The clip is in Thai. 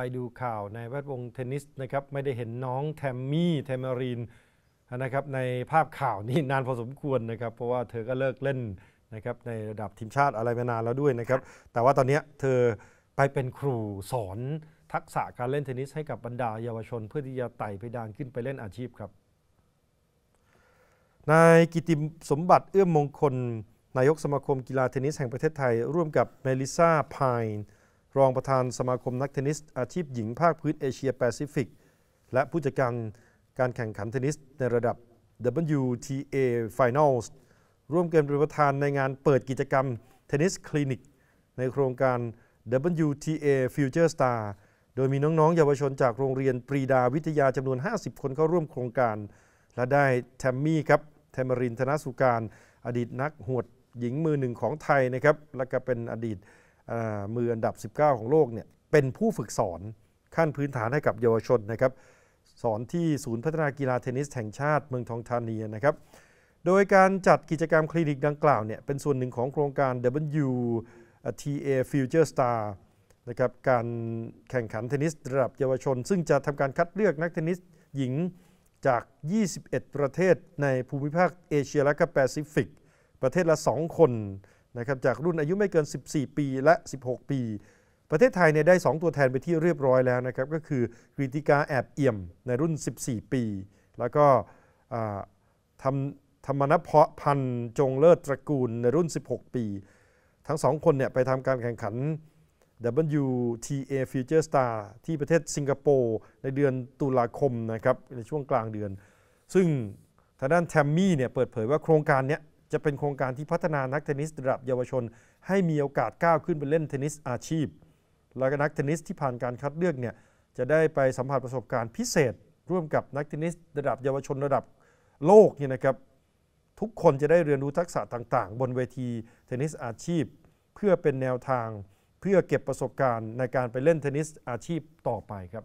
ไปดูข่าวในแวดวงเทนนิสนะครับไม่ได้เห็นน้องแทมมี่แทมารีนนะครับในภาพข่าวนี่นานพอสมควรนะครับ เพราะว่าเธอก็เลิกเล่นนะครับในระดับทีมชาติอะไรมานานแล้วด้วยนะครับแต่ว่าตอนนี้เธอไปเป็นครูสอนทักษะการเล่นเทนนิสให้กับบรรดาเยาวชนเพื่อที่จะไต่ไปดานขึ้นไปเล่นอาชีพครับนายกิติสมบัติเอื้อมมงคลนายกสมาคมกีฬาเทนนิสแห่งประเทศไทยร่วมกับเมลิซาพายน์รองประธานสมาคมนักเทนนิสอาชีพหญิงภาคพื้นเอเชียแปซิฟิก และผู้จัดการการแข่งขันเทนนิสในระดับ WTA Finals ร่วมเกินเป็นประธานในงานเปิดกิจกรรมเทนนิสคลินิก ในโครงการ WTA Future Star โดยมีน้องๆเยาวชนจากโรงเรียนปรีดาวิทยาจำนวน 50 คนเข้าร่วมโครงการ และได้แทมมี่ครับแทมรินธนสุการ อดีตนักหวดหญิงมือหนึ่งของไทยนะครับและก็เป็นอดีตมืออันดับ 19 ของโลกเนี่ย เป็นผู้ฝึกสอนขั้นพื้นฐานให้กับเยาวชนนะครับสอนที่ศูนย์พัฒนากีฬาเทนนิสแห่งชาติเมืองทองธานีนะครับ โดยการจัดกิจกรรมคลินิกดังกล่าวเนี่ยเป็นส่วนหนึ่งของโครงการ WTA Future Star นะครับการแข่งขันเทนนิสระดับเยาวชน ซึ่งจะทำการคัดเลือกนักเทนนิสหญิงจาก 21 ประเทศในภูมิภาคเอเชียและแปซิฟิกประเทศละ 2 คนนะครับจากรุ่นอายุไม่เกิน 14 ปีและ 16 ปี ประเทศไทยเนี่ยได้ 2 ตัวแทนไปที่เรียบร้อยแล้วนะครับก็คือกรีติกาแอบเอี่ยม ในรุ่น 14 ปี แล้วก็รมธรรมนพพันธ์จงเลิศตระกูลในรุ่น 16 ปี ทั้งสองคนเนี่ยไปทำการแข่งขัน WTA Future Star ที่ประเทศสิงคโปร์ ในเดือนตุลาคมนะครับในช่วงกลางเดือน ซึ่งทางด้านแทมมี่เนี่ยเปิดเผยว่าโครงการเนี้ยจะเป็นโครงการที่พัฒนานักเทนนิสระดับเยาวชน ให้มีโอกาสก้าวขึ้นไปเล่นเทนนิสอาชีพ และนักเทนนิสที่ผ่านการคัดเลือกเนี่ยจะได้ไปสัมผัสประสบการณ์พิเศษ ร่วมกับนักเทนนิสระดับเยาวชนระดับโลกเนี่ยนะครับ ทุกคนจะได้เรียนรู้ทักษะต่างๆบนเวทีเทนนิสอาชีพ เพื่อเป็นแนวทาง เพื่อเก็บประสบการณ์ในการไปเล่นเทนนิสอาชีพต่อไปครับ